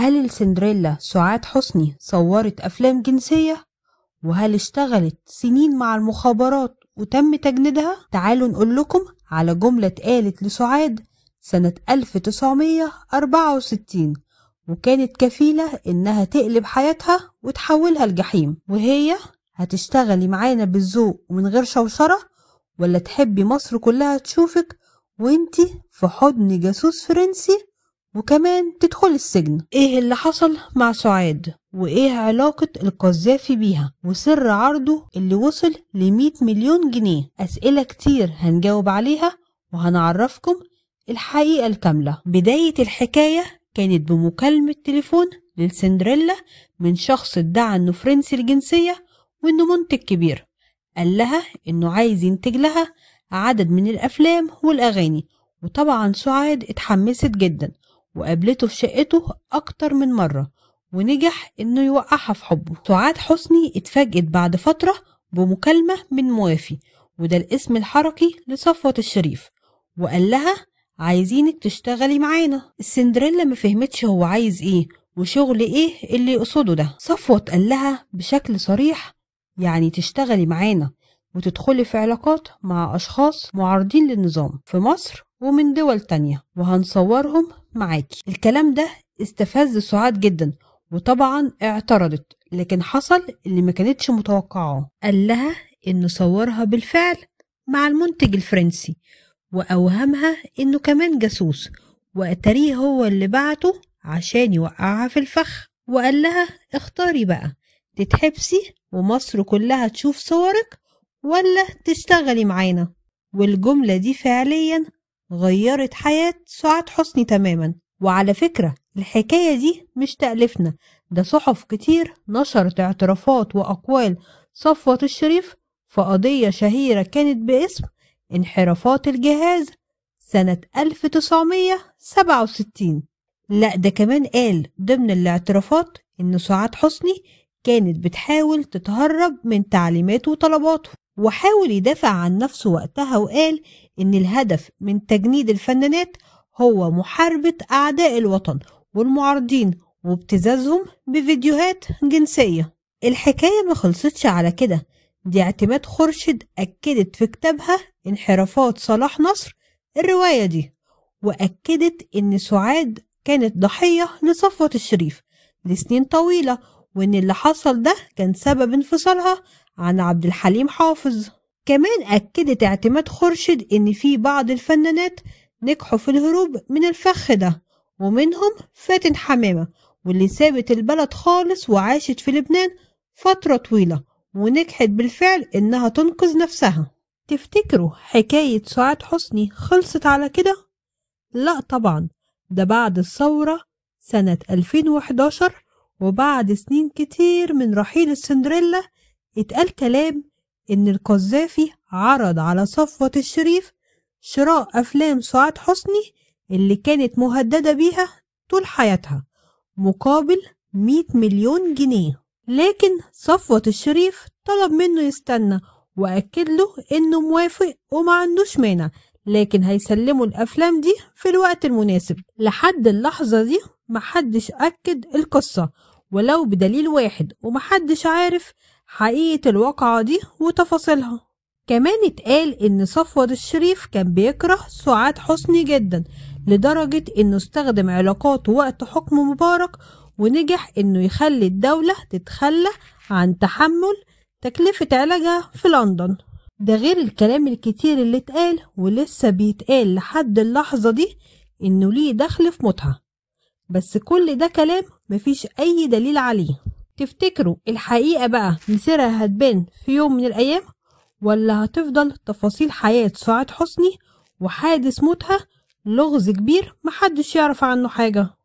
هل السندريلا سعاد حسني صورت أفلام جنسية؟ وهل اشتغلت سنين مع المخابرات وتم تجنيدها؟ تعالوا نقول لكم على جملة اتقالت لسعاد سنة 1964 وكانت كفيلة إنها تقلب حياتها وتحولها الجحيم وهي هتشتغلي معانا بالذوق ومن غير شوشرة ولا تحبي مصر كلها تشوفك وانتي في حضن جاسوس فرنسي وكمان تدخل السجن ايه اللي حصل مع سعاد وايه علاقة القذافي بيها وسر عرضه اللي وصل ل 100 مليون جنيه اسئلة كتير هنجاوب عليها وهنعرفكم الحقيقة الكاملة بداية الحكاية كانت بمكالمة تليفون للسندريلا من شخص ادعى انه فرنسي الجنسية وانه منتج كبير قال لها انه عايز ينتج لها عدد من الافلام والاغاني وطبعا سعاد اتحمست جدا وقابلته في شقته أكتر من مرة ونجح إنه يوقعها في حبه سعاد حسني اتفاجئت بعد فترة بمكالمة من موافي وده الاسم الحركي لصفوة الشريف وقال لها عايزينك تشتغلي معانا السندريلا ما فهمتش هو عايز ايه وشغل ايه اللي يقصده ده صفوت قال لها بشكل صريح يعني تشتغلي معانا وتدخلي في علاقات مع أشخاص معارضين للنظام في مصر ومن دول تانية وهنصورهم معاكي الكلام ده استفز سعاد جدا وطبعا اعترضت لكن حصل اللي ما كانتش متوقعاه قال لها انه صورها بالفعل مع المنتج الفرنسي واوهمها انه كمان جاسوس واتاريه هو اللي بعته عشان يوقعها في الفخ وقال لها اختاري بقى تتحبسي ومصر كلها تشوف صورك ولا تشتغلي معانا والجملة دي فعليا غيرت حياة سعاد حسني تماما وعلى فكرة الحكاية دي مش تألفنا ده صحف كتير نشرت اعترافات وأقوال صفوة الشريف في قضية شهيرة كانت باسم انحرافات الجهاز سنة 1967 لا ده كمان قال ضمن الاعترافات إن سعاد حسني كانت بتحاول تتهرب من تعليماته وطلباته وحاول يدافع عن نفسه وقتها وقال إن الهدف من تجنيد الفنانات هو محاربة أعداء الوطن والمعارضين وابتزازهم بفيديوهات جنسية الحكاية ما خلصتش على كده دي اعتماد خرشد أكدت في كتابها انحرافات صلاح نصر الرواية دي وأكدت إن سعاد كانت ضحية لصفوة الشريف لسنين طويلة وإن اللي حصل ده كان سبب انفصالها عن عبد الحليم حافظ كمان أكدت اعتماد خرشد إن في بعض الفنانات نجحوا في الهروب من الفخ ده ومنهم فاتن حمامة واللي سابت البلد خالص وعاشت في لبنان فترة طويلة ونجحت بالفعل إنها تنقذ نفسها تفتكروا حكاية سعاد حسني خلصت على كده؟ لا طبعا ده بعد الثورة سنة 2011 وبعد سنين كتير من رحيل السندريلا اتقال كلام إن القذافي عرض على صفوة الشريف شراء أفلام سعاد حسني اللي كانت مهددة بيها طول حياتها مقابل مية مليون جنيه لكن صفوة الشريف طلب منه يستنى وأكد له إنه موافق وما عندوش مانع لكن هيسلموا الأفلام دي في الوقت المناسب لحد اللحظة دي محدش أكد القصة ولو بدليل واحد ومحدش عارف حقيقة الواقعة دي وتفاصيلها كمان اتقال ان صفوة الشريف كان بيكره سعاد حسني جدا لدرجة انه استخدم علاقاته وقت حكم مبارك ونجح انه يخلي الدولة تتخلى عن تحمل تكلفة علاجها في لندن ده غير الكلام الكتير اللي اتقال ولسه بيتقال لحد اللحظة دي انه ليه دخل في متعة بس كل ده كلام مفيش أي دليل عليه تفتكروا الحقيقة بقى مصيرها هتبان في يوم من الأيام ولا هتفضل تفاصيل حياة سعاد حسني وحادث موتها لغز كبير محدش يعرف عنه حاجة